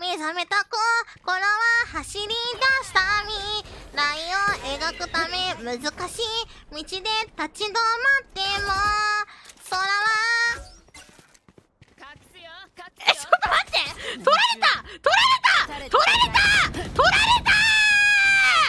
目覚めた心は走り出した未来を描くため難しい道で立ち止まっても